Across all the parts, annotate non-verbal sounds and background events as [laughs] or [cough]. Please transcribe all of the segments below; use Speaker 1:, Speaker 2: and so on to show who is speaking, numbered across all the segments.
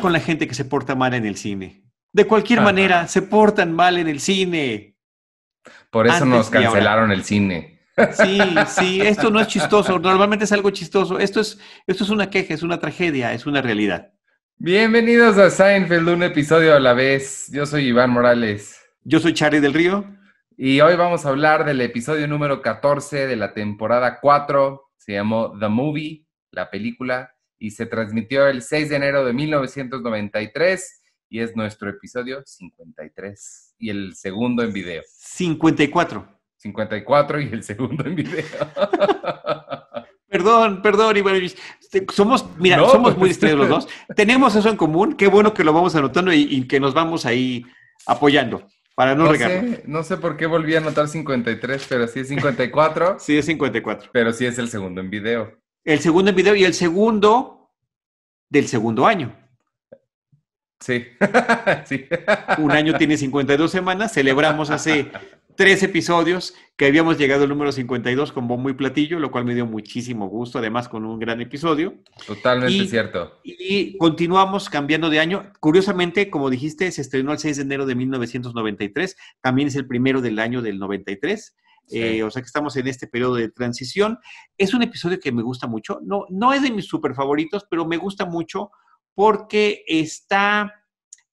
Speaker 1: con la gente que se porta mal en el cine. De cualquier manera, se portan mal en el cine. Por eso nos cancelaron el cine. Sí, [laughs] sí, esto no es chistoso. Normalmente es algo chistoso. Esto es, esto es una queja, es una tragedia, es una realidad.
Speaker 2: Bienvenidos a Seinfeld, un episodio a la vez. Yo soy Iván Morales. Yo soy Charlie del Río. Y hoy vamos a hablar del episodio número 14 de la temporada 4. Se llamó The Movie, la película y se transmitió el 6 de enero de 1993 y es nuestro episodio 53 y el segundo en video. 54. 54 y el segundo en video. [laughs]
Speaker 1: Perdón, perdón, Iván. Este, somos, mira, somos muy distraídos pues. los dos. [laughs] Tenemos eso en común. Qué bueno que lo vamos anotando y, que nos vamos ahí apoyando para no, no sé,
Speaker 2: no sé por qué volví a anotar 53, pero sí es 54. sí es 54. Pero
Speaker 1: sí es el segundo en video. El segundo en video y el segundo del segundo año. Sí. [laughs] Un año tiene 52 semanas. Celebramos hace tres episodios que habíamos llegado al número 52 con bombo y platillo, lo cual me dio muchísimo gusto, además con un gran episodio. Totalmente cierto. Y continuamos cambiando de año. Curiosamente, como dijiste, se estrenó el 6 de enero de 1993, también es el primero del año del 93. Eh, o sea que estamos en este periodo de transición. Es un episodio que me gusta mucho. No, no es de mis super favoritos, pero me gusta mucho porque está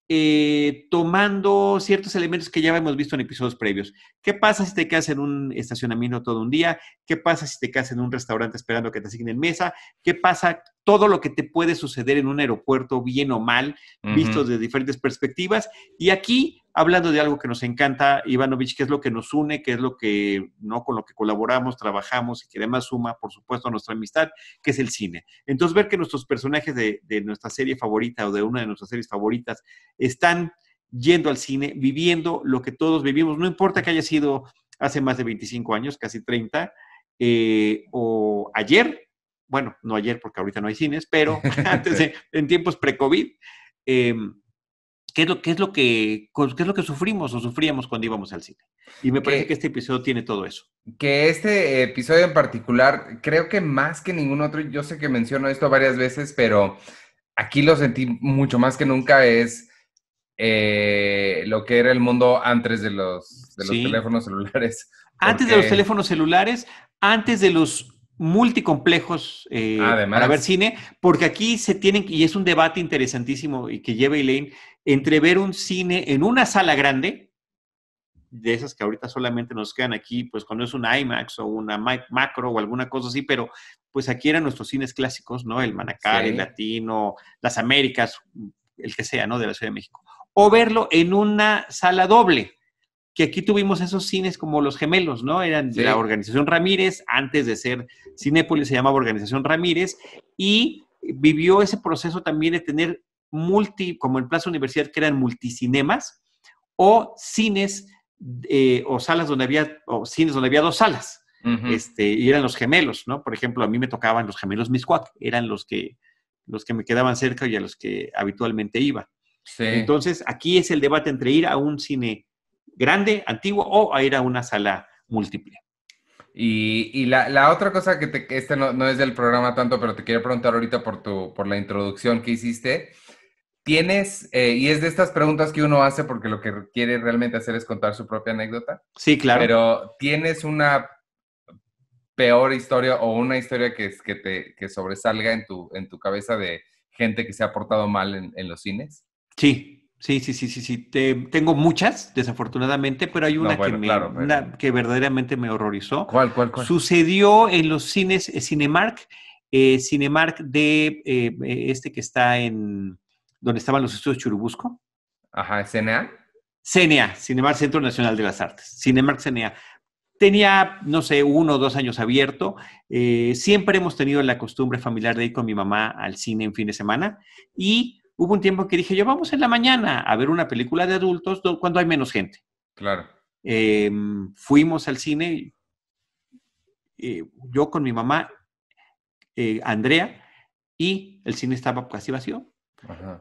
Speaker 1: eh, tomando ciertos elementos que ya hemos visto en episodios previos. ¿Qué pasa si te quedas en un estacionamiento todo un día? ¿Qué pasa si te quedas en un restaurante esperando que te asignen mesa? ¿Qué pasa todo lo que te puede suceder en un aeropuerto, bien o mal, visto de diferentes perspectivas? Y aquí hablando de algo que nos encanta, Ivanovich, que es lo que nos une, que es lo que, ¿no? Con lo que colaboramos, trabajamos y que además suma, por supuesto, a nuestra amistad, que es el cine. Entonces, ver que nuestros personajes de, nuestra serie favorita o de una de nuestras series favoritas están yendo al cine, viviendo lo que todos vivimos, no importa que haya sido hace más de 25 años, casi 30, eh, o ayer, bueno, no ayer porque ahorita no hay cines, pero [laughs] antes en tiempos pre-COVID, eh, qué es lo, qué es lo que es lo que sufrimos o sufríamos cuando íbamos al cine. Y me parece que, este episodio tiene todo eso.
Speaker 2: Que este episodio en particular, creo que más que ningún otro, yo sé que menciono esto varias veces, pero aquí lo sentí mucho más que nunca, es eh, lo que era el mundo antes de
Speaker 1: los, los teléfonos celulares. Antes de los teléfonos celulares, antes de los multicomplejos eh, ah, para ver cine, porque aquí se tienen, y es un debate interesantísimo y que lleva Elaine, entre ver un cine en una sala grande, de esas que ahorita solamente nos quedan aquí, pues cuando es un IMAX o una macro o alguna cosa así, pero pues aquí eran nuestros cines clásicos, ¿no? El Manacar, el Latino, las Américas, el que sea, ¿no? De la Ciudad de México. O verlo en una sala doble, que aquí tuvimos esos cines como los gemelos, ¿no? Eran de la Organización Ramírez, antes de ser Cinépolis se llamaba Organización Ramírez, y vivió ese proceso también de tener multi, como en Plaza Universidad, que eran multicinemas, o cines eh, o salas donde había, o cines donde había dos salas, este, y eran los gemelos, ¿no? Por ejemplo, a mí me tocaban los gemelos Miscuac, eran los que, los que me quedaban cerca y a los que habitualmente iba. Entonces, aquí es el debate entre ir a un cine grande, antiguo, o a ir a una sala múltiple. Y, la, otra cosa
Speaker 2: que, te, este no, es del programa tanto, pero te quiero preguntar ahorita por, tu, por la introducción que hiciste. ¿Tienes, eh, y es de estas preguntas que uno hace porque lo que quiere realmente hacer es contar su propia anécdota? Sí, claro. Pero ¿tienes una peor historia o una historia que, que te sobresalga en tu, en tu cabeza de gente que se ha portado
Speaker 1: mal en, en los cines? Sí, Sí, sí, sí, sí, sí. Te, tengo muchas, desafortunadamente, pero hay una, que, me, una que verdaderamente me horrorizó. ¿Cuál, cuál, cuál? Sucedió en los cines eh, Cinemark, eh, Cinemark de eh, este que está en donde estaban los estudios Churubusco. Ajá, CNA. CNA, Cinemark Centro Nacional de las Artes. Cinemark CNA. Tenía, no sé, uno o dos años abierto. siempre hemos tenido la costumbre familiar de ir con mi mamá al cine en fin de semana. Y hubo un tiempo que dije, yo vamos en la mañana a ver una película de adultos cuando hay menos gente. Claro. Em, fuimos al cine, eh, yo con mi mamá, eh, Andrea, y el cine estaba casi vacío.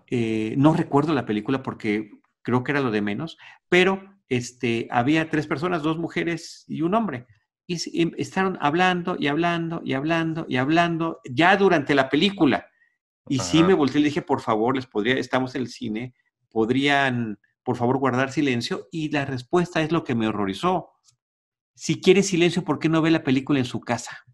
Speaker 1: Eh, no recuerdo la película porque creo que era lo de menos, pero este, había tres personas, dos mujeres y un hombre. Y, y em, estaban hablando y hablando y hablando y hablando ya durante la película. Y sí me volteé y le dije, por favor, les podría, estamos en el cine, podrían, por favor, guardar silencio. Y la respuesta es lo que me horrorizó. Si quiere silencio, ¿por qué no ve la película en su casa?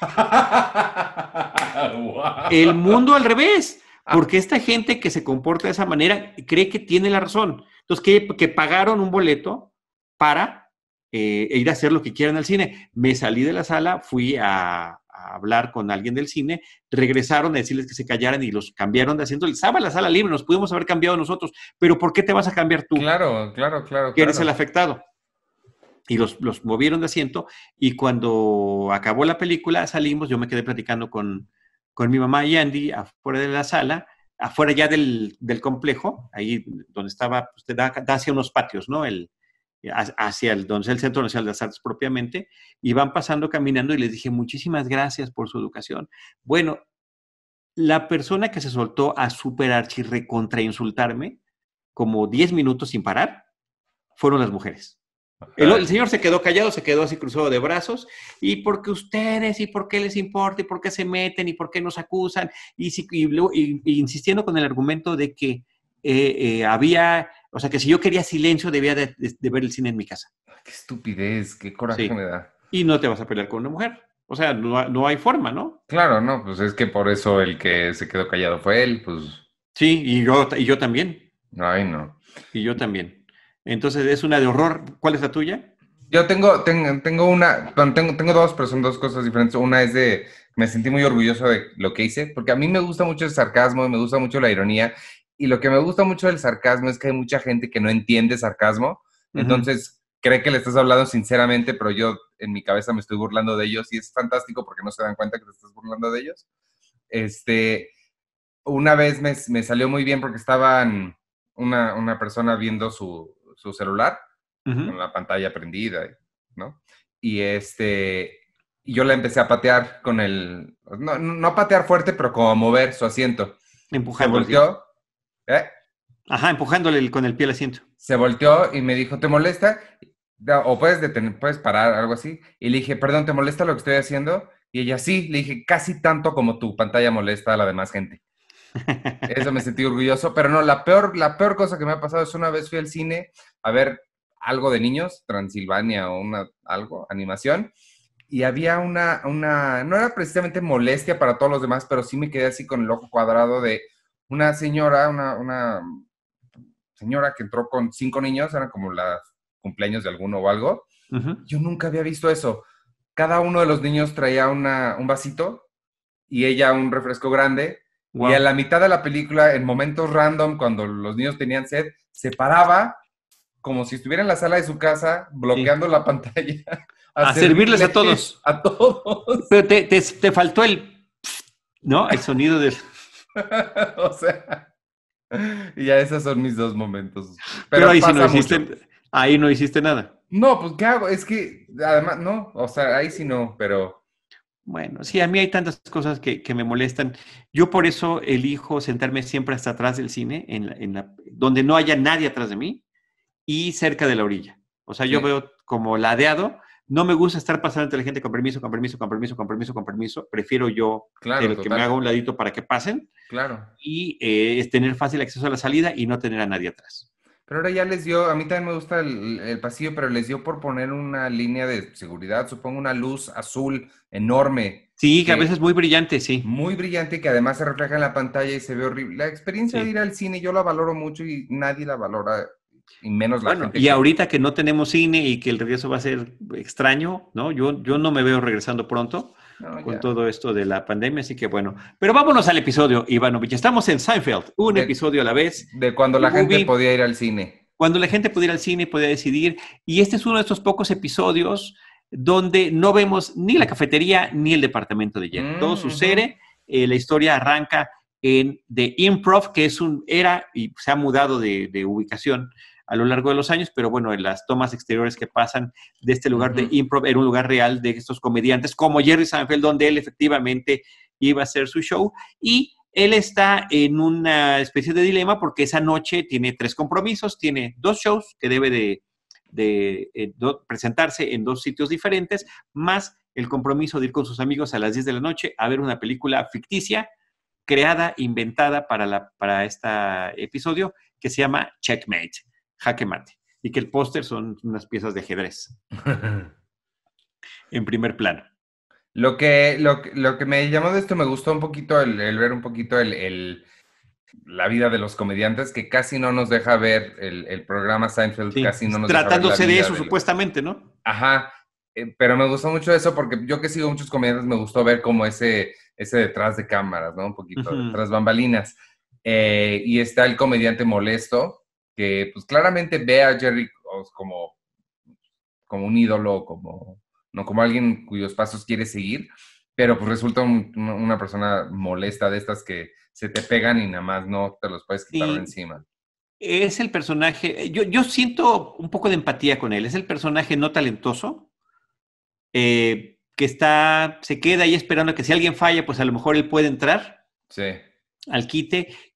Speaker 2: [laughs] El
Speaker 1: mundo al revés. Ah. Porque esta gente que se comporta de esa manera cree que tiene la razón. Entonces, que, pagaron un boleto para eh, ir a hacer lo que quieran al cine. Me salí de la sala, fui a, hablar con alguien del cine, regresaron a decirles que se callaran y los cambiaron de asiento. Estaba la sala libre, nos pudimos haber cambiado nosotros, pero ¿por qué te vas a cambiar tú? Claro, claro, claro. Que eres el afectado. Y los, los movieron de asiento y cuando acabó la película salimos, yo me quedé platicando con, mi mamá y Andy afuera de la sala afuera ya del, del, complejo, ahí donde estaba, usted pues, da, da, hacia unos patios, ¿no? El, hacia el, el Centro Nacional de las Artes propiamente, y van pasando caminando y les dije, muchísimas gracias por su educación. Bueno, la persona que se soltó a superar y insultarme como 10 minutos sin parar, fueron las mujeres. El, señor se quedó callado, se quedó así cruzado de brazos, y porque ustedes, y por qué les importa, y por qué se meten, y por qué nos acusan, y, si, insistiendo con el argumento de que eh, eh, había o sea que si yo quería silencio, debía de, ver el cine en mi casa. Ah, qué estupidez, qué coraje me da. Y no te vas a pelear con una mujer. O sea, no, no, hay forma, ¿no?
Speaker 2: Claro, no, pues es que por eso el que se quedó callado fue él, pues. Sí, y yo, y yo también. Ay, no. Y yo también. Entonces es una de horror. ¿Cuál es la tuya? Yo tengo, tengo, una, tengo, tengo dos, pero son dos cosas diferentes. Una es de, me sentí muy orgulloso de lo que hice, porque a mí me gusta mucho el sarcasmo, me gusta mucho la ironía, y lo que me gusta mucho del sarcasmo es que hay mucha gente que no entiende sarcasmo, entonces cree que le estás hablando sinceramente, pero yo en mi cabeza me estoy burlando de ellos y es fantástico porque no se dan cuenta que te estás burlando de ellos. Este, una vez me, me salió muy bien porque estaban una, una persona viendo su, su celular con la pantalla prendida, ¿no? Y este, yo la empecé a patear con el, no, no patear fuerte, pero como mover su asiento. Empujando. volteó ¿Eh? Ajá, empujándole con el pie al asiento. Se volteó y me dijo, ¿te molesta? O puedes detener, puedes parar, algo así. Y le dije, perdón, ¿te molesta lo que estoy haciendo? Y ella, sí, le dije, casi tanto como tu pantalla molesta a la demás gente. [laughs] Eso me sentí orgulloso, pero no, la peor, la peor cosa que me ha pasado es una vez fui al cine a ver algo de niños, Transilvania o una, algo, animación, y había una, una, no era precisamente molestia para todos los demás, pero sí me quedé así con el ojo cuadrado de, una señora, una, señora que entró con cinco niños, eran como los cumpleaños de alguno o algo. Yo nunca había visto eso. Cada uno de los niños traía un vasito y ella un refresco grande. Y a la mitad de la película, en momentos random, cuando los niños tenían sed, se paraba como si estuviera en la sala de su casa, bloqueando la [laughs] pantalla. A, servirles, a todos. A todos. Pero
Speaker 1: te, te faltó el... ¿No? El sonido del... [laughs] o sea, y ya esos son mis dos momentos. Pero, ahí no hiciste, ahí no hiciste nada.
Speaker 2: No, pues ¿qué hago? Es que además, no,
Speaker 1: o sea, ahí sí no, pero... Bueno, sí, a mí hay tantas cosas que, que me molestan. Yo por eso elijo sentarme siempre hasta atrás del cine, en la, en la, donde no haya nadie atrás de mí y cerca de la orilla. O sea, yo veo como ladeado no me gusta estar pasando entre la gente con permiso, con permiso, con permiso, con permiso, con permiso. Prefiero yo que me haga un ladito para que pasen. Claro. Y eh, es tener fácil acceso a la salida y no tener a nadie atrás.
Speaker 2: Pero ahora ya les dio, a mí también me gusta el, pasillo, pero les dio por poner una línea de seguridad, supongo una luz azul enorme.
Speaker 1: Sí, que, a veces muy brillante, sí.
Speaker 2: Muy brillante, que además se refleja en la pantalla y se ve horrible. La experiencia de ir al cine yo la valoro mucho y nadie la valora y menos la Y
Speaker 1: ahorita que no tenemos cine y que el regreso va a ser extraño, ¿no? Yo, yo no me veo regresando pronto con todo esto de la pandemia, así que bueno. Pero vámonos al episodio, Ivanovich. Estamos en Seinfeld, un episodio a la vez. De cuando la gente podía ir al cine. Cuando la gente podía ir al cine y podía decidir. Y este es uno de estos pocos episodios donde no vemos ni la cafetería ni el departamento de Jen. todo mm, sucede, eh, la historia arranca en The Improv, que es un, era y se ha mudado de, de ubicación, a lo largo de los años, pero bueno, en las tomas exteriores que pasan de este lugar de improv era un lugar real de estos comediantes como Jerry Seinfeld, donde él efectivamente iba a hacer su show y él está en una especie de dilema porque esa noche tiene tres compromisos, tiene dos shows que debe de, eh, presentarse en dos sitios diferentes, más el compromiso de ir con sus amigos a las 10 de la noche a ver una película ficticia creada, inventada para, la, para este episodio que se llama Checkmate jaque mate. Y que el póster son unas piezas de ajedrez. [laughs] en primer plano. Lo que,
Speaker 2: lo, que me llamó de esto, me gustó un poquito el, ver un poquito la vida de los comediantes, que casi no nos deja ver el, programa Seinfeld, casi no nos Tratándose deja ver Tratándose de eso,
Speaker 1: supuestamente,
Speaker 2: ¿no? Ajá, eh, pero me gustó mucho eso porque yo que sigo muchos comediantes, me gustó ver como ese, ese detrás de cámaras, ¿no? Un poquito, detrás bambalinas. Eh, y está el comediante molesto, que pues claramente ve a Jerry como, como un ídolo, como, no como alguien cuyos pasos quiere seguir, pero pues resulta una persona molesta de estas que se te pegan y nada más no te
Speaker 1: los puedes quitar de encima. Es el personaje, yo, siento un poco de empatía con él, es el personaje no talentoso, eh, que está, se queda ahí esperando que si alguien falla, pues a lo mejor él puede entrar. Sí al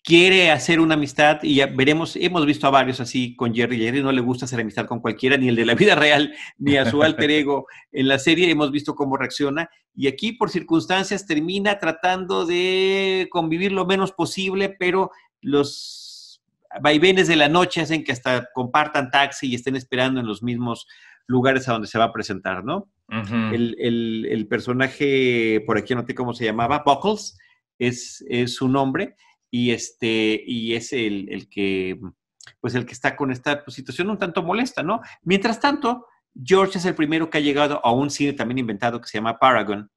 Speaker 1: quiere hacer una amistad y ya veremos, hemos visto a varios así con Jerry. Jerry no le gusta hacer amistad con cualquiera, ni el de la vida real, [laughs] ni a su alter ego. En la serie hemos visto cómo reacciona y aquí por circunstancias termina tratando de convivir lo menos posible, pero los vaivenes de la noche hacen que hasta compartan taxi y estén esperando en los mismos lugares a donde se va a presentar, ¿no? el, personaje, por aquí no sé cómo se llamaba, Buckles, es, su nombre y, este, y es el, que, pues, el que está con esta situación un tanto molesta, ¿no? Mientras tanto, George es el primero que ha llegado a un cine también inventado que se llama Paragon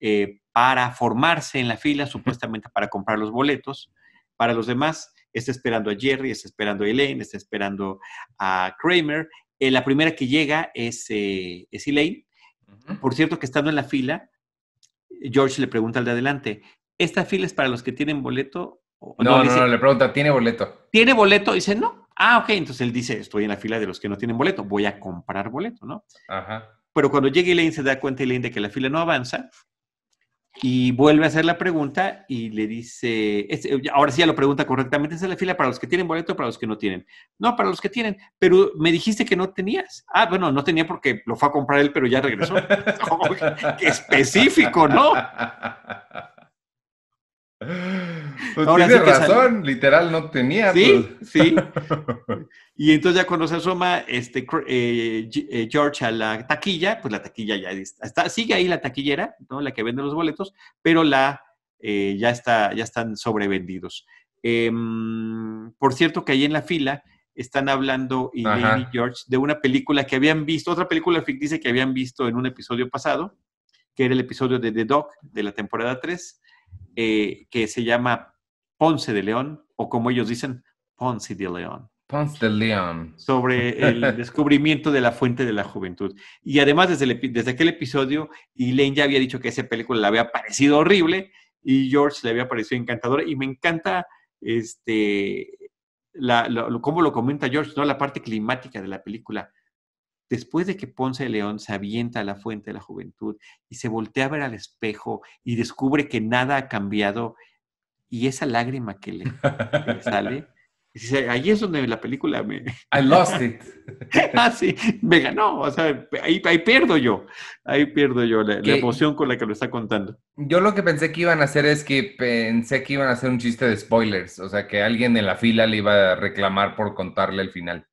Speaker 1: eh, para formarse en la fila, supuestamente para comprar los boletos para los demás. Está esperando a Jerry, está esperando a Elaine, está esperando a Kramer. Eh, la primera que llega es, eh, es Elaine. Por cierto, que estando en la fila, George le pregunta al de adelante, esta fila es para los que tienen boleto. no, no, le pregunta, ¿tiene boleto? ¿Tiene boleto? dice, no. Ah, ok, entonces él dice, estoy en la fila de los que no tienen boleto, voy a comprar boleto, ¿no? Ajá. Pero cuando llega Elaine se da cuenta Elaine de que la fila no avanza y vuelve a hacer la pregunta y le dice, eh, ahora sí ya lo pregunta correctamente, es la fila para los que tienen boleto, o para los que no tienen. No, para los que tienen, pero me dijiste que no tenías. Ah, bueno, no tenía porque lo fue a comprar él, pero ya regresó. [laughs] qué específico, ¿no? [laughs] Pues tiene razón, literal no tenía. Sí, pues. sí. [laughs] Y entonces ya cuando se asoma este, eh, eh, George a la taquilla, pues la taquilla ya está, sigue ahí la taquillera, ¿no? la que vende los boletos, pero la, eh, ya, está, ya están sobrevendidos. Em, por cierto que ahí en la fila están hablando y George de una película que habían visto, otra película ficticia que habían visto en un episodio pasado, que era el episodio de The Dog de la temporada 3 eh, que se llama Ponce de León, o como ellos dicen, Ponce de León. Ponce de León. Sobre el [laughs] descubrimiento de la fuente de la juventud. Y además, desde, desde aquel episodio, Elaine ya había dicho que esa película le había parecido horrible y George le había parecido encantadora. Y me encanta este, la, cómo lo comenta George, ¿no? la parte climática de la película después de que Ponce de León se avienta a la fuente de la juventud y se voltea a ver al espejo y descubre que nada ha cambiado y esa lágrima que le, sale, ahí es donde la película me... [laughs] I lost it. [laughs] ah, sí, me ganó, o sea, ahí, pierdo yo, ahí pierdo yo la, emoción con la que lo está contando.
Speaker 2: Yo lo que pensé que iban a hacer es que pensé que iban a hacer un chiste de spoilers, o sea, que alguien en la fila le iba a reclamar por contarle el final.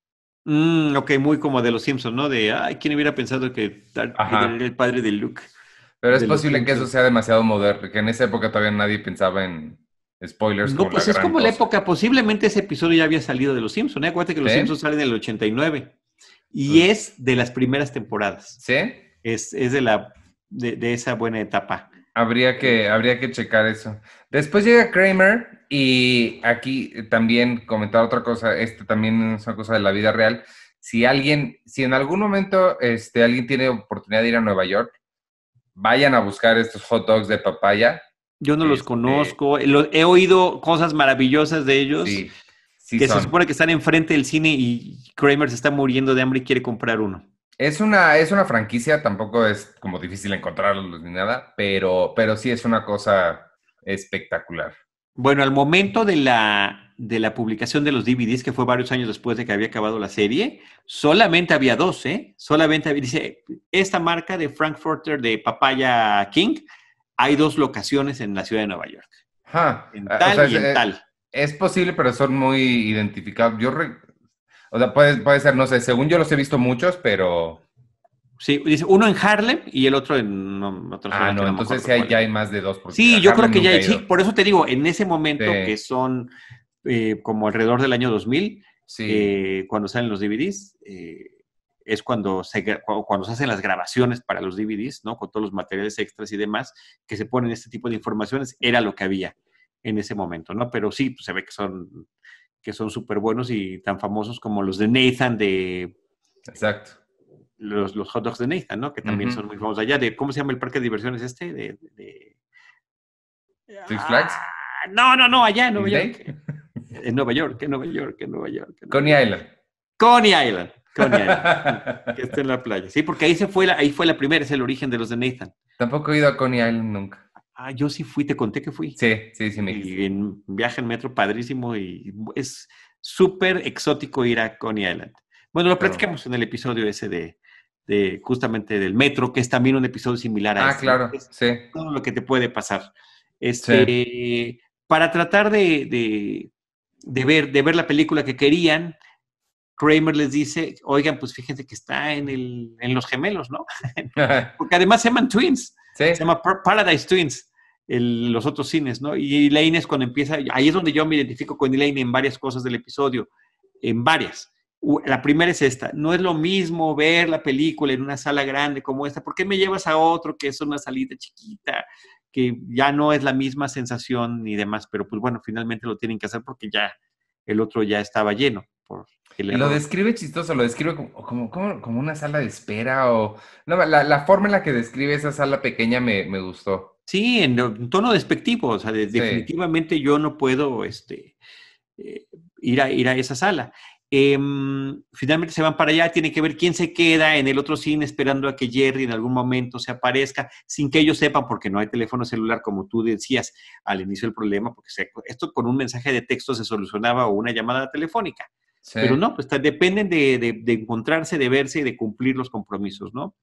Speaker 1: Mm, ok, muy como de los Simpsons, ¿no? De, ay, ¿quién hubiera pensado que era el padre de Luke? Pero es posible que eso sea
Speaker 2: demasiado moderno, que en esa época todavía nadie pensaba en spoilers. No, pues es como la
Speaker 1: época, posiblemente ese episodio ya había salido de los Simpsons, ¿eh? Acuérdate que los Simpsons salen en el 89 y es de las primeras temporadas. ¿Sí? Es, de, la, de, de esa buena etapa.
Speaker 2: Habría que, eh. habría que checar eso. Después llega Kramer y aquí eh, también comentar otra cosa, este también es una cosa de la vida real. Si alguien, si en algún momento este, alguien tiene oportunidad de ir a Nueva York, vayan a buscar estos hot dogs de papaya.
Speaker 1: Yo no los este, conozco, eh, he oído cosas maravillosas de ellos. que se supone que están enfrente del cine y Kramer se está muriendo de hambre y quiere comprar uno.
Speaker 2: Es una, franquicia, tampoco es como difícil encontrarlos ni nada, pero, pero sí es una cosa espectacular.
Speaker 1: Bueno, al momento de la, de la publicación de los DVDs, que fue varios años después de que había acabado la serie, solamente había dos, ¿eh? Solamente había, dice, esta marca de Frankfurter de Papaya King, hay dos locaciones en la ciudad de Nueva York.
Speaker 2: Ajá. En ah, tal y en es, eh, tal. Es posible, pero son muy identificados. Yo, o sea, puede ser, no sé, según yo los he visto muchos,
Speaker 1: pero Sí, dice uno en Harlem y el otro en Ah, no, entonces ya hay más de dos. Sí, yo creo que ya hay, sí, por eso te digo, en ese momento que son eh, como alrededor del año 2000, eh, cuando salen los DVDs, eh, es cuando se, cuando se hacen las grabaciones para los DVDs, ¿no? Con todos los materiales extras y demás, que se ponen este tipo de informaciones, era lo que había en ese momento, ¿no? Pero sí, pues, se ve que son que son súper buenos y tan famosos como los de Nathan de... Exacto los, los hot dogs de Nathan, ¿no? Que también son muy famosos allá. De, ¿Cómo se llama el parque de diversiones este? De, de... ¿Six ah, Flags? no, no, no, allá [laughs] en Nueva York. En Nueva York, en Nueva York, en Nueva York. Coney Island. Coney Island. Coney Island. [laughs] que está en la playa. Sí, porque ahí, se fue, la, ahí fue la primera, es el origen de los de Nathan.
Speaker 2: Tampoco he ido a Coney Island nunca.
Speaker 1: Ah, yo sí fui, te conté que fui. Sí, sí, sí, me Y viaje en metro padrísimo y es súper exótico ir a Coney Island. Bueno, lo platicamos en el episodio ese de, justamente del metro, que es también un episodio similar a ah, este, claro, sí. Todo lo que te puede pasar. Este, Para tratar de, ver, de ver la película que querían, Kramer les dice, oigan, pues fíjense que está en, el, en los gemelos, ¿no? [laughs] [laughs] Porque además se llaman Twins. Se llama Paradise Twins. El, los otros cines, ¿no? Y Elaine es cuando empieza, ahí es donde yo me identifico con Elaine en varias cosas del episodio, en varias la primera es esta, no es lo mismo ver la película en una sala grande como esta, ¿por qué me llevas a otro que es una salita chiquita? que ya no es la misma sensación ni demás, pero pues bueno, finalmente lo tienen que hacer porque ya el otro ya estaba lleno. lo describe
Speaker 2: chistoso, lo describe como, una sala de espera o... No, la, forma en la que describe esa sala pequeña me, gustó.
Speaker 1: Sí, en, tono despectivo, o sea, definitivamente yo no puedo este, eh, ir, a, ir a esa sala. Em, finalmente se van para allá, tiene que ver quién se queda en el otro cine esperando a que Jerry en algún momento se aparezca, sin que ellos sepan, porque no hay teléfono celular, como tú decías al inicio del problema, porque esto con un mensaje de texto se solucionaba o una llamada telefónica. Pero no, pues dependen de, encontrarse, de verse y de cumplir los compromisos, ¿no?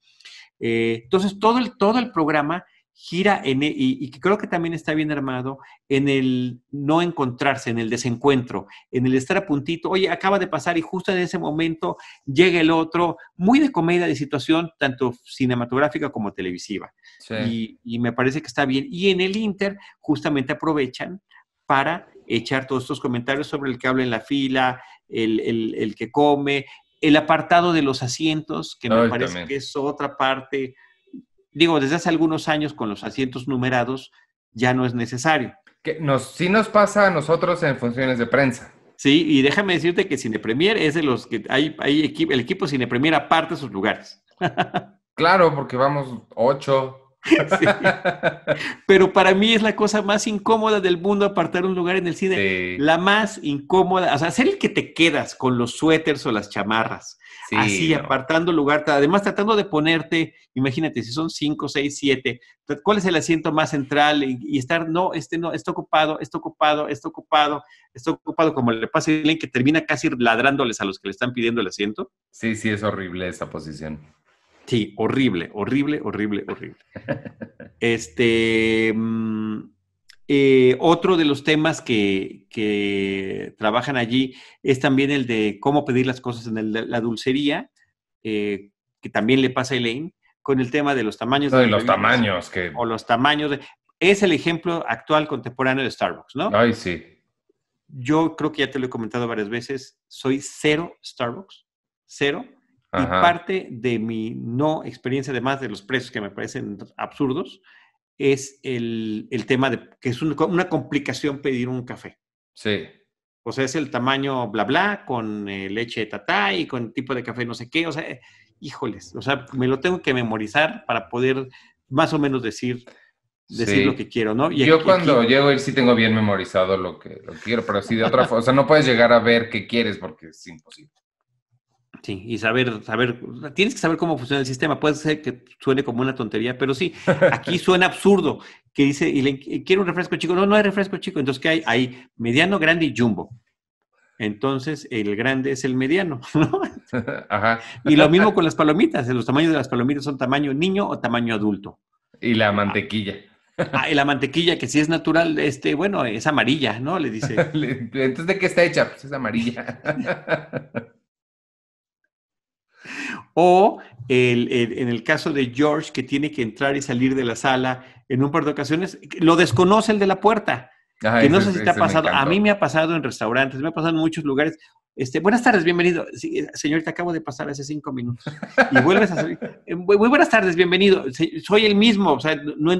Speaker 1: Eh, entonces, todo el, todo el programa gira en, e, y, creo que también está bien armado en el no encontrarse, en el desencuentro, en el estar a puntito, oye, acaba de pasar y justo en ese momento llega el otro, muy de comedia de situación, tanto cinematográfica como televisiva. Y, me parece que está bien. Y en el Inter justamente aprovechan para echar todos estos comentarios sobre el que habla en la fila, el, que come, el apartado de los asientos, que me parece que es otra parte digo, desde hace algunos años con los asientos numerados ya no es necesario. Que nos, sí nos pasa a nosotros en funciones de prensa. Sí, y déjame decirte que Cinepremier es de los que hay, hay el equipo Cine Premier aparte sus lugares. [laughs] Claro, porque vamos ocho. [laughs] Pero para mí es la cosa más incómoda del mundo apartar un lugar en el cine. La más incómoda, o sea, ser el que te quedas con los suéteres o las chamarras así, apartando lugar, además tratando de ponerte, imagínate, si son cinco, seis, siete, ¿cuál es el asiento más central? Y, estar, no, este no, está ocupado, está ocupado, está ocupado, está ocupado, como le pasa a alguien que termina casi ladrándoles a los que le están pidiendo el asiento. Sí, sí, es horrible esa posición. Sí, horrible, horrible, horrible, horrible. [laughs] este, mm, eh, otro de los temas que, trabajan allí es también el de cómo pedir las cosas en la dulcería, eh, que también le pasa a Elaine, con el tema de los tamaños. de los tamaños. O los tamaños. es el ejemplo actual contemporáneo de Starbucks, ¿no? Ay, sí. Yo creo que ya te lo he comentado varias veces, soy cero Starbucks, cero. Y parte de mi no experiencia, además de los precios que me parecen absurdos, es el, tema de que es una complicación pedir un café. Sí. O sea, es el tamaño bla bla con eh, leche de tatá y con tipo de café no sé qué. O sea, híjoles, o sea, me lo tengo que memorizar para poder más o menos decir decir lo que quiero, ¿no? yo cuando cuando aquí... ir
Speaker 2: sí tengo bien memorizado lo que, lo que quiero, pero sí de otra forma, o sea, no
Speaker 1: puedes llegar a ver qué quieres porque es imposible. Sí, y saber, saber, tienes que saber cómo funciona el sistema. Puede ser que suene como una tontería, pero sí, aquí [laughs] suena absurdo, que dice, y le, un refresco chico. No, no hay refresco chico. Entonces, ¿qué hay? Hay mediano, grande y jumbo. Entonces, el grande es el mediano, [laughs] ¿no? Ajá. Y lo mismo con las palomitas. Los tamaños de las palomitas son tamaño niño o tamaño adulto. Y la ah. mantequilla. Ah, y la mantequilla, que si es natural, este, bueno, es amarilla, ¿no? Le dice. [laughs] Entonces, ¿de qué está
Speaker 2: hecha? Pues es amarilla.
Speaker 1: O el, en el caso de George, que tiene que entrar y salir de la sala en un par de ocasiones, lo desconoce el de la puerta. Ah, que no sé si te ha pasado. A mí me ha pasado en restaurantes, me ha pasado en muchos lugares. Este, buenas tardes, bienvenido. Eh, señor, te acabo de pasar hace cinco minutos. Y vuelves a salir. [laughs] Eh, muy buenas tardes, bienvenido. Soy el mismo. O sea, no,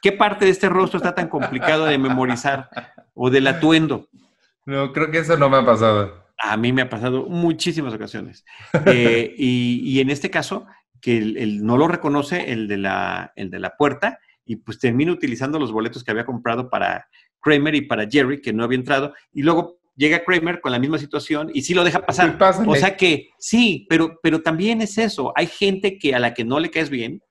Speaker 1: ¿qué parte de este rostro está tan complicado de memorizar o del atuendo? No, creo que eso no me ha pasado. A mí me ha pasado muchísimas ocasiones. Eh, [laughs] y, en este caso, que el, no lo reconoce el de, la, de la puerta y pues termina utilizando los boletos que había comprado para Kramer y para Jerry, que no había entrado. Y luego llega Kramer con la misma situación y sí lo deja pasar. O sea que sí, pero, pero también es eso. Hay gente que a la que no le caes bien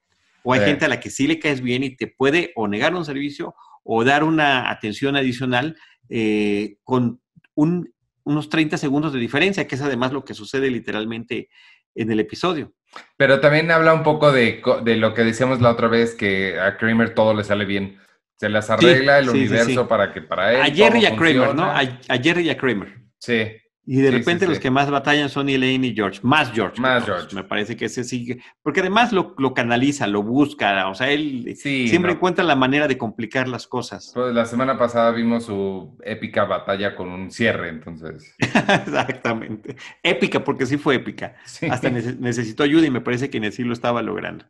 Speaker 1: o hay gente a la que sí le caes bien y te puede o negar un servicio o dar una atención adicional eh, con un unos 30 segundos de diferencia, que es además lo que sucede literalmente en el episodio.
Speaker 2: Pero también habla un poco de, de lo que decíamos la otra vez, que a Kramer todo le sale
Speaker 1: bien. Se las arregla el universo para que para él. A Jerry y a Kramer, ¿no? a Jerry y a Kramer. Sí. Y de repente los que más batallan son Elaine y George, más George. Más George. Me parece que ese sigue, porque además lo, canaliza, lo busca, o sea, él siempre encuentra la manera de complicar las cosas.
Speaker 2: Pues la semana pasada vimos su épica batalla con un cierre,
Speaker 1: entonces. [laughs] Exactamente. Épica, porque sí fue épica. Hasta necesitó ayuda y me parece que en sí lo estaba logrando.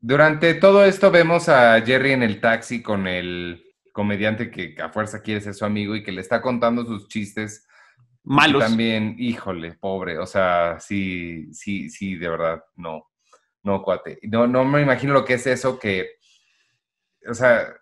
Speaker 1: Durante todo esto vemos a Jerry
Speaker 2: en el taxi con el comediante que a fuerza quiere ser su amigo y que le está contando sus chistes malos. También, híjole, pobre, o sea, sí, sí, sí, de verdad, no, no, cuate. No, no me imagino lo que es eso que, o sea,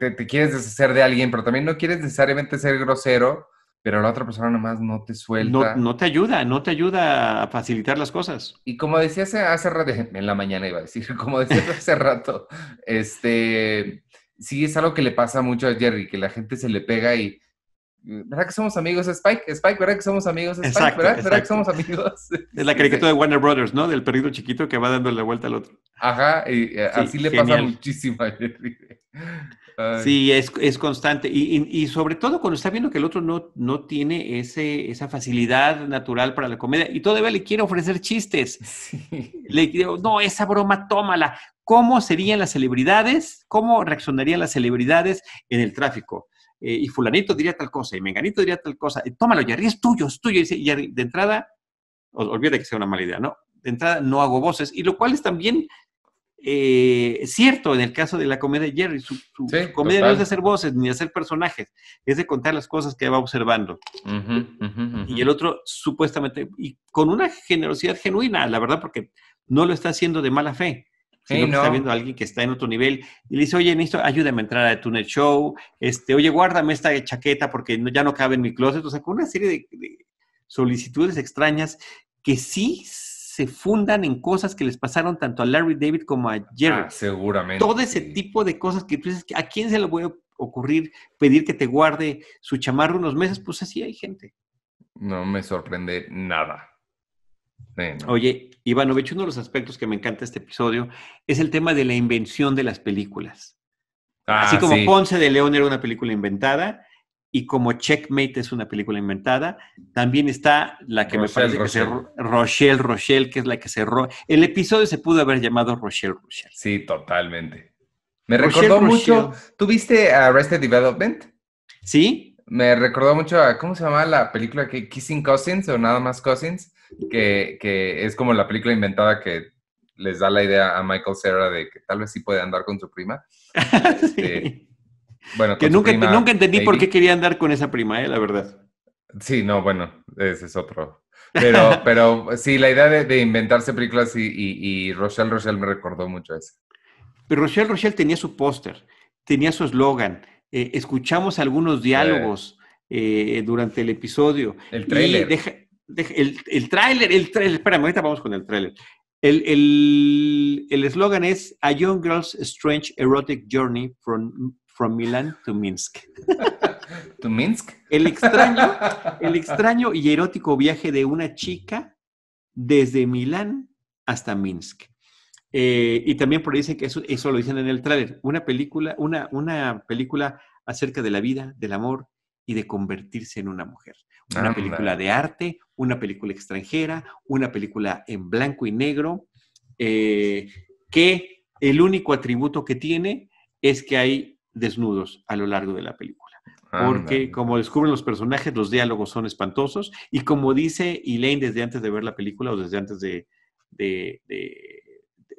Speaker 2: te, quieres deshacer de alguien, pero también no quieres necesariamente ser grosero, pero la otra persona nomás no te suelta.
Speaker 1: No, te ayuda, no te ayuda a facilitar las cosas. Y
Speaker 2: como decía hace, hace rato, [laughs] en la mañana iba a decir, [laughs] como decía hace rato, este, sí es algo que le pasa mucho a Jerry, que la gente se le pega y Mm, ¿Verdad que somos amigos, Spike? Spike, ¿verdad que somos amigos, Spike? ¿verdad? que somos amigos?
Speaker 1: [laughs] Es la caricatura de Warner Brothers, ¿no? Del perrito chiquito que va dando la vuelta al otro. Ajá, eh, así le pasa muchísimo. [laughs] sí, es, constante. Y, sobre todo cuando está viendo que el otro no, tiene esa facilidad natural para la comedia y todavía le quiere ofrecer chistes. [laughs] Le digo, no, esa broma, tómala. ¿Cómo serían las celebridades? ¿Cómo reaccionarían las celebridades en el tráfico? Eh, y fulanito diría tal cosa, y menganito diría tal cosa, y tómalo, Jerry, es tuyo, es tuyo. Y de entrada, olvídate que sea una mala idea, ¿no? De entrada no hago voces, y lo cual es también eh, cierto en el caso de la comedia de Jerry. Su, comedia no es de hacer voces ni de hacer personajes, es de contar las cosas que va observando. Y el otro supuestamente, y con una generosidad genuina, la verdad, porque no lo está haciendo de mala fe que pues, está viendo a alguien que está en otro nivel y le dice, oye, necesito, ayúdame a entrar a net Show, este, oye, guárdame esta chaqueta porque ya no cabe en mi closet. O sea, con una serie de, solicitudes extrañas que sí se fundan en cosas que les pasaron tanto a Larry David como a ah, Jerry. seguramente. Todo ese tipo de cosas que tú dices, ¿a quién se le puede ocurrir pedir que te guarde su chamarro unos meses? Pues así hay gente. No me sorprende nada. Oye, Oye, Ivanovich, uno de los aspectos que me encanta este episodio es el tema de la invención de las películas. Ah, Así como Ponce de León era una película inventada y como Checkmate es una película inventada, también está la que me parece que Rochelle. Rochelle Rochelle, que es la que cerró. El episodio se pudo haber llamado Rochelle Rochelle. Sí, totalmente. Me recordó mucho.
Speaker 2: ¿Tuviste Arrested Development? Sí. Me recordó mucho a, ¿cómo se llama la película que Kissing Cousins o nada más Cousins? que, es como la película inventada que les da la idea a Michael Cera de que tal vez sí puede andar con su prima. [laughs] Este, bueno, que nunca, nunca entendí por qué quería andar con esa prima, eh, la verdad. Sí, no, bueno, ese es otro. Pero, [laughs] pero sí, la idea de, inventarse
Speaker 1: películas y, y, Rochelle Rochelle me recordó mucho a eso. Pero Rochelle Rochelle tenía su póster, tenía su eslogan, eh, escuchamos algunos diálogos eh, durante el episodio. El trailer. deja, el, el tráiler, el tráiler, espérame, ahorita vamos con el tráiler. El eslogan es A Young Girl's Strange Erotic Journey from, from Milan to Minsk. [laughs] ¿To Minsk? El extraño, [laughs] el extraño y erótico viaje de una chica desde Milán hasta Minsk. Eh, y también por ahí dicen que eso, lo dicen en el tráiler, una película, una, película acerca de la vida, del amor y de convertirse en una mujer. Una película de arte, una película extranjera, una película en blanco y negro, eh, que el único atributo que tiene es que hay desnudos a lo largo de la película. Porque como descubren los personajes, los diálogos son espantosos y como dice Elaine desde antes de ver la película o desde antes de, de,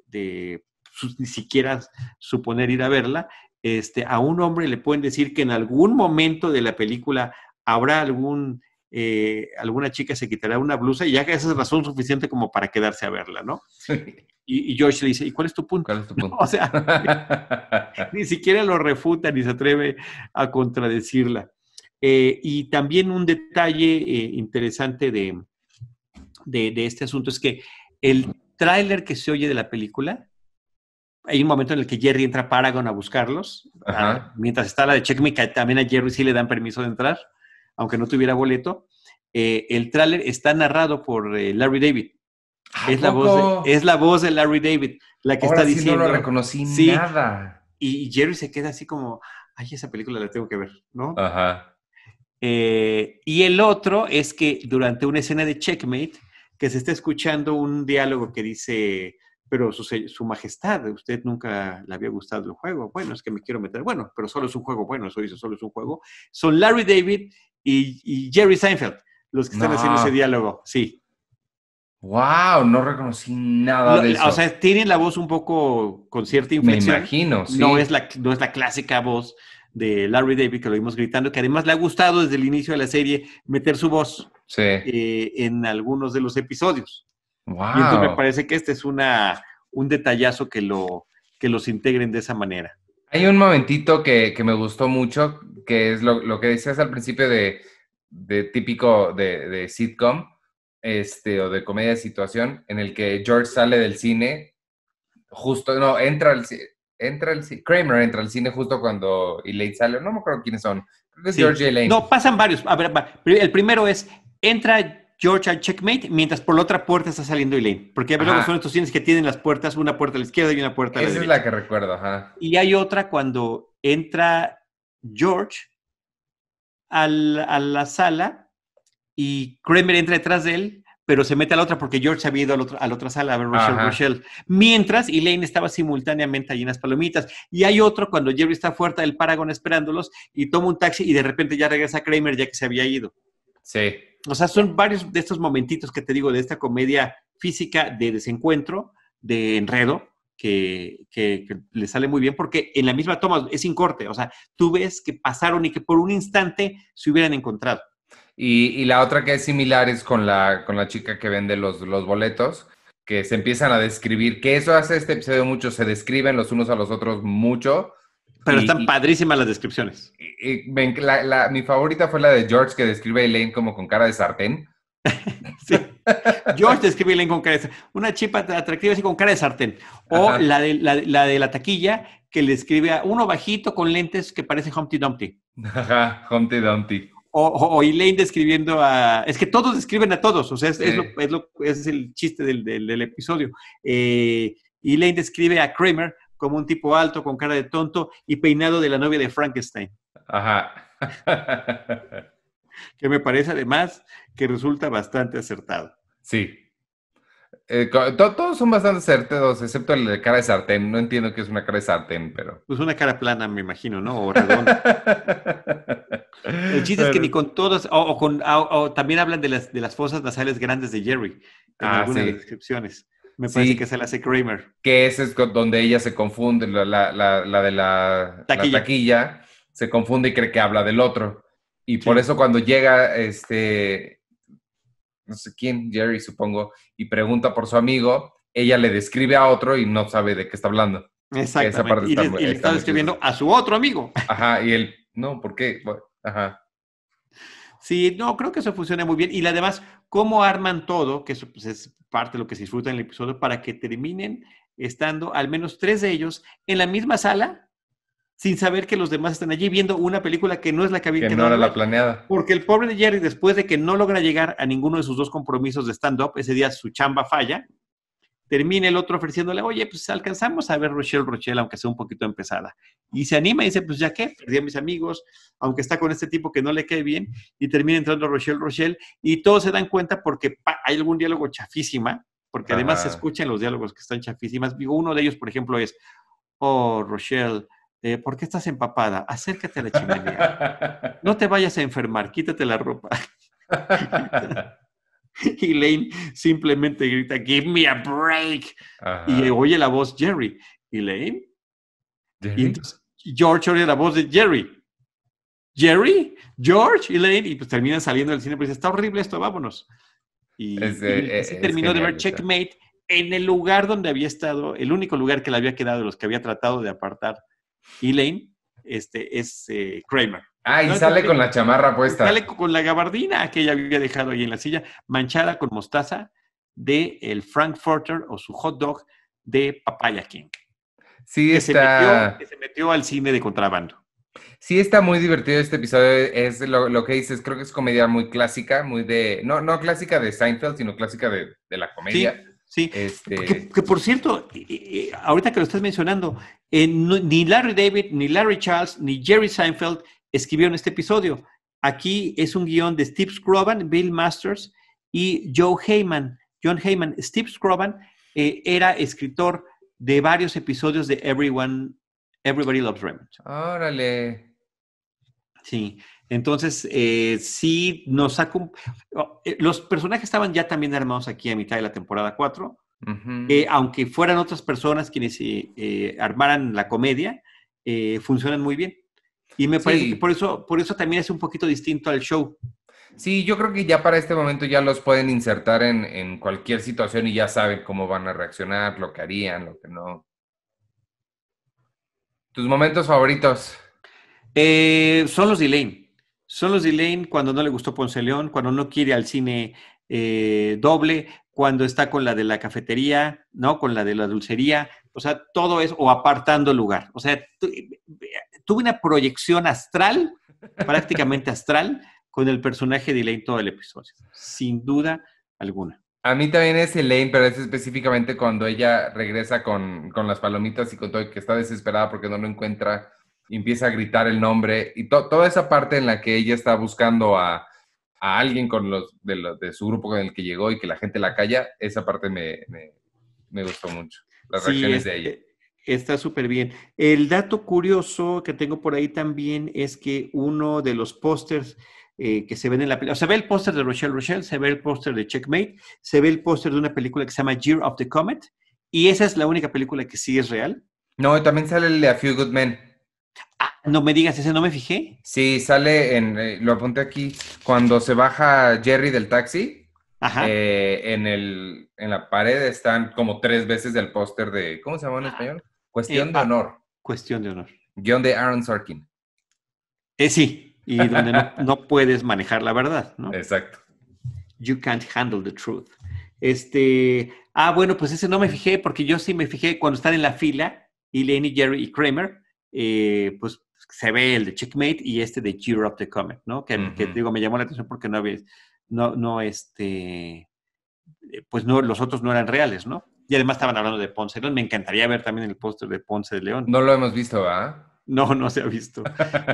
Speaker 1: pues, ni siquiera suponer ir a verla, este, a un hombre le pueden decir que en algún momento de la película habrá algún eh, alguna chica se quitará una blusa y ya esa es razón suficiente como para quedarse a verla, ¿no? Y, y George le dice, ¿y cuál es tu punto? [laughs] o sea, [laughs] ni siquiera lo refuta ni se atreve a contradecirla. Eh, y también un detalle eh, interesante de, este asunto es que el tráiler que se oye de la película, hay un momento en el que Jerry entra a Paragon a buscarlos, mientras está la de Check también a Jerry sí le dan permiso de entrar aunque no tuviera boleto, eh, el tráiler está narrado por eh, Larry David. Es la, voz de, es la voz de Larry David, la que está sí diciendo. No lo reconocí nada. Y Jerry se queda así como, ay, esa película la tengo que ver, ¿no? Ajá. Eh, y el otro es que durante una escena de Checkmate, que se está escuchando un diálogo que dice, pero su, majestad, usted nunca le había gustado el juego. Bueno, es que me quiero meter. Bueno, pero solo es un juego. Bueno, eso solo es un juego. Son Larry David y, Jerry Seinfeld los que están haciendo ese diálogo. Sí. ¡Wow! No reconocí nada de eso. O sea, tienen la voz un poco con cierta inflexión. Me imagino, sí. No es la, no clásica voz de Larry David que lo vimos gritando, que además le ha gustado desde el inicio de la serie meter su voz eh, en algunos de los episodios. Y entonces me parece que este es una, un detallazo que, lo, que los integren de esa manera. Hay
Speaker 2: un momentito que, me gustó mucho, que es lo, que decías al principio de, típico de, sitcom este, o de comedia de situación, en el que George sale del cine, justo, no, entra al cine. Entra el, Kramer entra al cine justo cuando Elaine sale, no me acuerdo quiénes son. Creo que es George y Elaine. No, pasan varios.
Speaker 1: el primero es, entra George al checkmate, mientras por la otra puerta está saliendo Elaine. Porque son estos cines que tienen las puertas, una puerta a la izquierda y una puerta a la derecha. Esa es la que recuerdo, ajá. Y hay otra cuando entra George a la sala y Kramer entra detrás de él, pero se mete a la otra porque George se había ido a la otra, sala a ver Rochelle, Rochelle. Mientras Elaine estaba simultáneamente allí en las palomitas. Y hay otro cuando Jerry está fuera del Paragon esperándolos y toma un taxi y de repente ya regresa Kramer ya que se había ido. Sí. O sea, son varios de estos momentitos que te digo de esta comedia física de desencuentro, de enredo, que, que, le sale muy bien porque en la misma toma es sin corte, o sea, tú ves que pasaron y que por un instante se hubieran encontrado.
Speaker 2: Y, y la otra que es similar es con la, con la chica que vende los, los boletos, que se empiezan a describir, que eso hace este episodio mucho, se describen los unos a los otros mucho pero están padrísimas las descripciones. mi favorita fue la de George que describe a
Speaker 1: Elaine como con cara de sartén. [laughs] sí. George describe a Elaine con cara de sartén. Una chipa atractiva así con cara de sartén. O la de la, de la taquilla que le escribe a uno bajito con lentes que parece Humpty Dumpty.
Speaker 2: Ajá, Humpty Dumpty.
Speaker 1: O, Elaine describiendo a... Es que todos describen a todos, o sea, es, es, el chiste del, episodio. Eh, Elaine describe a Kramer como un tipo alto, con cara de tonto y peinado de la novia de Frankenstein. Ajá. [laughs] que me parece además que resulta bastante acertado. Sí. Eh,
Speaker 2: todos son bastante acertados, excepto el de cara de sartén. No entiendo qué es una cara de sartén, pero. Pues una cara plana,
Speaker 1: me imagino, ¿no? O redonda. el chiste es que ni con todos, o, también hablan de las, fosas nasales grandes de Jerry en ah, algunas sí. descripciones. Me parece que se la hace Kramer.
Speaker 2: Que ese es donde ella se confunde, la, de la taquilla. se confunde y cree que habla del otro. Y por eso cuando llega este, no sé quién, Jerry supongo, y pregunta por su amigo, ella le describe a otro y no sabe de qué está hablando. Exacto. y, está, le, está, describiendo
Speaker 1: a su otro amigo. Ajá, y él, no, ¿por qué? ajá. Sí, no, creo que eso funciona muy bien. Y además, cómo arman todo, que eso pues, es parte de lo que se disfruta en el episodio, para que terminen estando al menos tres de ellos en la misma sala sin saber que los demás están allí viendo una película que no es la que había que no era la planeada. Porque el pobre de Jerry, después de que no logra llegar a ninguno de sus dos compromisos de stand-up, ese día su chamba falla, termina el otro ofreciéndole, oye, pues alcanzamos a ver Rochelle Rochelle, aunque sea un poquito empezada. Y se anima y dice, pues ya qué, perdí a mis amigos, aunque está con este tipo que no le cae bien, y termina entrando Rochelle Rochelle, y todos se dan cuenta porque hay algún diálogo chafísima, porque además se escuchan los diálogos que están chafísimas. uno de ellos, por ejemplo, es, oh, Rochelle, eh, ¿por qué estás empapada? Acércate a la chimenea. No te vayas a enfermar, quítate la ropa. [laughs] [laughs] Y simplemente grita, give me a break. Y oye la voz Jerry. ¿Y Jerry. Y George oye la voz de Jerry. Jerry, George, Elaine, y pues terminan saliendo del cine, y pues dice, está horrible esto, vámonos. Y, eh, terminó de ver Checkmate en el lugar donde había estado, el único lugar que le había quedado de los que había tratado de apartar Elaine, este, es eh, Kramer. Ah, y sale con la chamarra puesta. Sale con la gabardina que ella había dejado ahí en la silla, manchada con mostaza de el Frankfurter o su hot dog de Papaya King.
Speaker 2: Sí, está.
Speaker 1: que se metió al cine
Speaker 2: de contrabando. Sí, está muy divertido este episodio. Es lo, que dices, creo que es comedia muy clásica, muy de. No, no clásica de Seinfeld, sino clásica de, la comedia. Sí, sí. Este
Speaker 1: que, por cierto, eh, eh, eh, ahorita que lo estás mencionando, ni Larry David, ni Larry Charles, ni Jerry Seinfeld escribieron este episodio. Aquí es un guión de Steve Scroban, Bill Masters y Joe Heyman. John Heyman, Steve Scroban eh, era escritor de varios episodios de Everyone, Everybody Loves Raymond. Órale. Sí, entonces eh, sí nos ha... Oh, eh, los personajes estaban ya también armados aquí a mitad de la temporada 4, aunque fueran otras personas quienes armaran la comedia, funcionan muy bien. Y me parece que por eso, por eso también es un poquito distinto al show. Sí,
Speaker 2: yo creo que ya para este momento ya los pueden insertar en, cualquier situación y ya saben cómo van a reaccionar, lo que harían, lo que no. ¿Tus momentos
Speaker 1: favoritos? Eh, son los de Son los de cuando no le gustó Ponce León, cuando no quiere al cine eh, doble, cuando está con la de la cafetería, ¿no? Con la de la dulcería, o sea, todo es, o apartando lugar. O sea, tuve una proyección astral, prácticamente astral, con el personaje de Elaine todo el episodio, sin duda alguna. A mí también es Elaine, pero es específicamente
Speaker 2: cuando ella regresa con, las palomitas y con todo, que está desesperada porque no lo encuentra, empieza a gritar el nombre, y toda esa parte en la que ella está buscando a, a alguien con los de, su grupo con el que llegó y que la gente la calla, esa parte me, gustó mucho. Las reacciones de ella.
Speaker 1: Está súper bien. El dato curioso que tengo por ahí también es que uno de los pósters eh, que se ven en la película, o se ve el póster de Rochelle Rochelle, se ve el póster de Checkmate, se ve el póster de una película que se llama Year of the Comet, y esa es la única película que sí es real. No, también sale el de A Few Good Men.
Speaker 2: No me digas, ese no me fijé. Sí, sale en, eh, lo apunté aquí, cuando se baja Jerry del taxi, eh, en, la pared están como tres veces el póster de, ¿cómo se llama en español? Cuestión de eh, ah, honor. Cuestión de honor. Guión de
Speaker 1: Aaron Sorkin. Eh, sí, y donde no, puedes manejar la verdad, ¿no? Exacto. You can't handle the truth. Este, ah, bueno, pues ese no me fijé, porque yo sí me fijé cuando están en la fila, y Lenny, Jerry y Kramer, pues se ve el de Checkmate y este de Cheer Up the Comet, ¿no? Que, digo, me llamó la atención porque no había, no, no, este, eh, pues no, los otros no eran reales, ¿no? Y además estaban hablando de Ponce de León. Me encantaría ver también el póster de Ponce de León. No lo hemos visto, ¿ah? No, no se ha visto.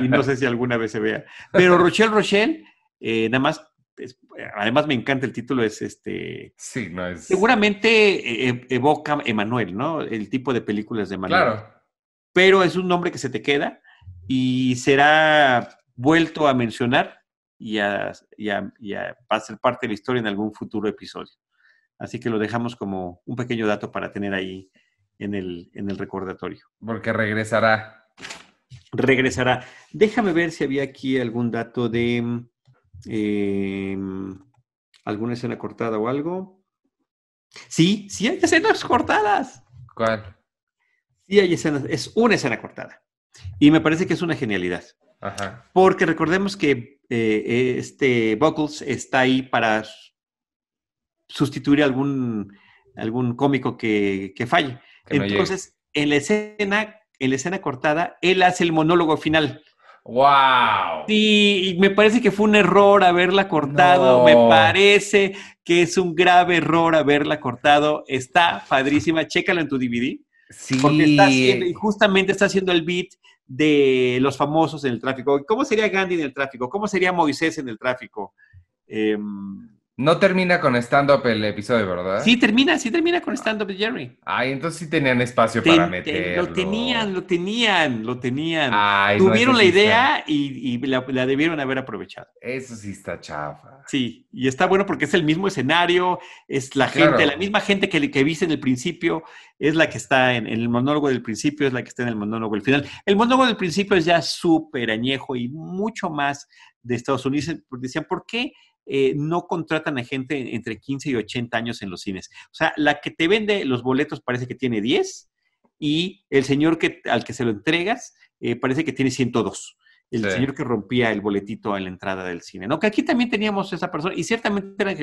Speaker 1: Y no sé si alguna vez se vea. [laughs] Pero Rochelle Rochelle, eh, nada más, además me encanta el título, es este. Sí, no es. Seguramente eh, evoca Emanuel, ¿no? El tipo de películas de Emanuel. Claro. Pero es un nombre que se te queda y será vuelto a mencionar y a, va a ser parte de la historia en algún futuro episodio. Así que lo dejamos como un pequeño dato para tener ahí en el, recordatorio. Porque regresará. Regresará. Déjame ver si había aquí algún dato de em, alguna escena cortada o algo. Sí, sí hay escenas cortadas. ¿Cuál? Sí hay escenas, es una escena cortada. Y me parece que es una genialidad. Porque recordemos que eh, este Buckles está ahí para sustituir algún, algún cómico que, falle. Entonces, en la escena, en la escena cortada, él hace el monólogo final. ¡Wow! y me parece que fue un error haberla cortado. Me parece que es un grave error haberla cortado. Está padrísima. Chécala en tu DVD. Sí. Porque está haciendo, y justamente está haciendo el beat de los famosos en el tráfico. ¿Cómo sería Gandhi en el tráfico? ¿Cómo sería Moisés en el tráfico? Em, no termina con stand-up el episodio, ¿verdad? Sí, termina, sí termina con stand-up de Jerry.
Speaker 2: Ay, entonces sí tenían espacio para meterlo. lo tenían, lo tenían, lo tenían.
Speaker 1: Tuvieron la idea y, la, debieron haber aprovechado. Eso sí está chafa. Sí, y está bueno porque es el mismo escenario, es la gente, la misma gente que, que viste en el principio, es la que está en, en, el monólogo del principio, es la que está en el monólogo del final. El monólogo del principio es ya súper añejo y mucho más de Estados Unidos. Decían, ¿por qué? Eh, no contratan a gente entre 15 y 80 años en los cines. O sea, la que te vende los boletos parece que tiene 10 y el señor que, al que se lo entregas eh, parece que tiene 102. El señor que rompía el boletito a la entrada del cine. ¿no? Que aquí también teníamos esa persona, y ciertamente eran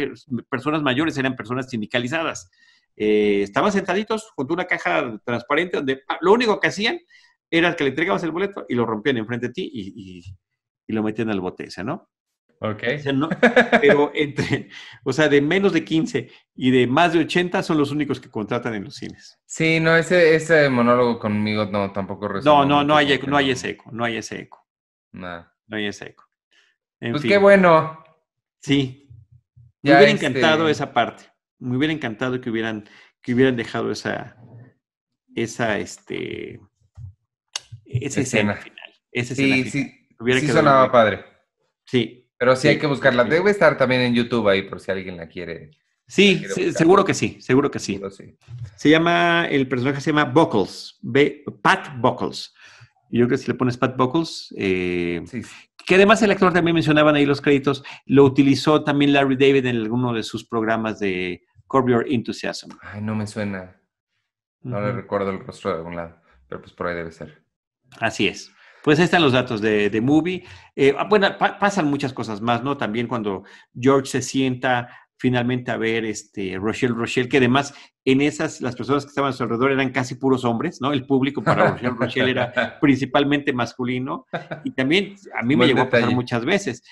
Speaker 1: personas mayores, eran personas sindicalizadas. Eh, estaban sentaditos junto a una caja transparente donde ah, lo único que hacían era que le entregabas el boleto y lo rompían enfrente de ti y, lo metían al bote ese, ¿no? [laughs] pero entre, o sea, de menos de 15 y de más de 80 son los únicos que contratan en los cines.
Speaker 2: Sí, no, ese, ese monólogo conmigo no, tampoco No, no, no hay, no hay
Speaker 1: ese eco, no hay ese eco. No hay ese eco. pues qué bueno. Sí. me hubiera este encantado esa parte. Me hubiera encantado que hubieran, que hubieran dejado esa, esa, este, esa escena, final. Esa escena sí, sí. sonaba padre. Sí, pero sí, hay que buscarla.
Speaker 2: Debe estar también en YouTube ahí por si alguien la quiere. Sí, seguro
Speaker 1: que sí, seguro que sí. Se llama, el personaje se llama Buckles, Pat Buckles. Yo creo que si le pones Pat Buckles, eh, que además el actor también mencionaban ahí los créditos, lo utilizó también Larry David en alguno de sus programas de Curb Your Enthusiasm. Ay, no me suena. No le recuerdo el rostro de algún lado, pero pues por ahí debe ser. Así es. Pues ahí están los datos de, de Movie. Eh, ah, bueno, pasan muchas cosas más, ¿no? También cuando George se sienta finalmente a ver este Rochelle Rochelle, que además en esas las personas que estaban a su alrededor eran casi puros hombres, ¿no? El público para Rochelle Rochelle era [laughs] principalmente masculino y también a mí me llegó a pasar muchas veces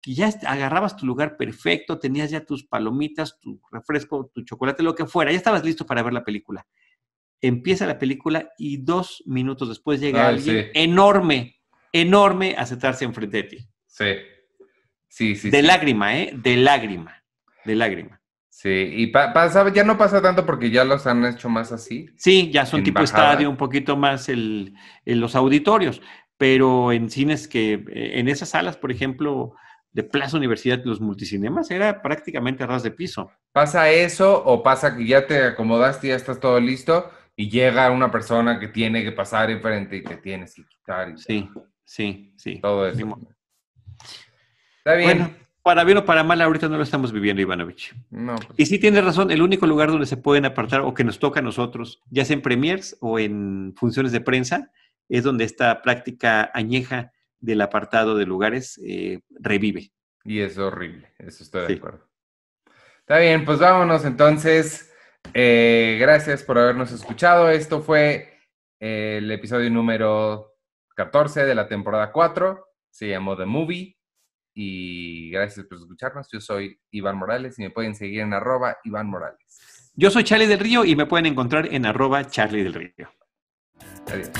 Speaker 1: que ya agarrabas tu lugar perfecto, tenías ya tus palomitas, tu refresco, tu chocolate, lo que fuera, ya estabas listo para ver la película empieza la película y dos minutos después llega alguien enorme, enorme a sentarse enfrente de ti. Sí. Sí, sí. De lágrima, ¿eh?
Speaker 2: De lágrima. De lágrima. Sí, y ya no pasa tanto porque ya los han hecho más así.
Speaker 1: Sí, ya son tipo estadio, un poquito más el, los auditorios, pero en cines que, eh, en esas salas, por ejemplo, de Plaza Universidad, los multicinemas, era prácticamente ras de piso.
Speaker 2: ¿Pasa eso o pasa que ya te acomodaste, ya estás todo listo? y llega una persona que tiene que pasar enfrente y que tienes que quitar. sí,
Speaker 1: sí, sí. Todo eso. Está bien. para bien o para mal, ahorita no lo estamos viviendo, Ivanovich. No, pues. Y sí tienes razón, el único lugar donde se pueden apartar o que nos toca a nosotros, ya sea en premiers o en funciones de prensa, es donde esta práctica añeja del apartado de lugares eh, revive. Y es horrible, eso estoy de acuerdo.
Speaker 2: Está bien, pues vámonos entonces eh, gracias por habernos escuchado. Esto fue eh, el episodio número 14 de la temporada 4. Se llamó The Movie. Y gracias por escucharnos. Yo soy Iván Morales y me pueden seguir en arroba Iván Morales.
Speaker 1: Yo soy Charlie del Río y me pueden encontrar en arroba Charlie del Río. Adiós.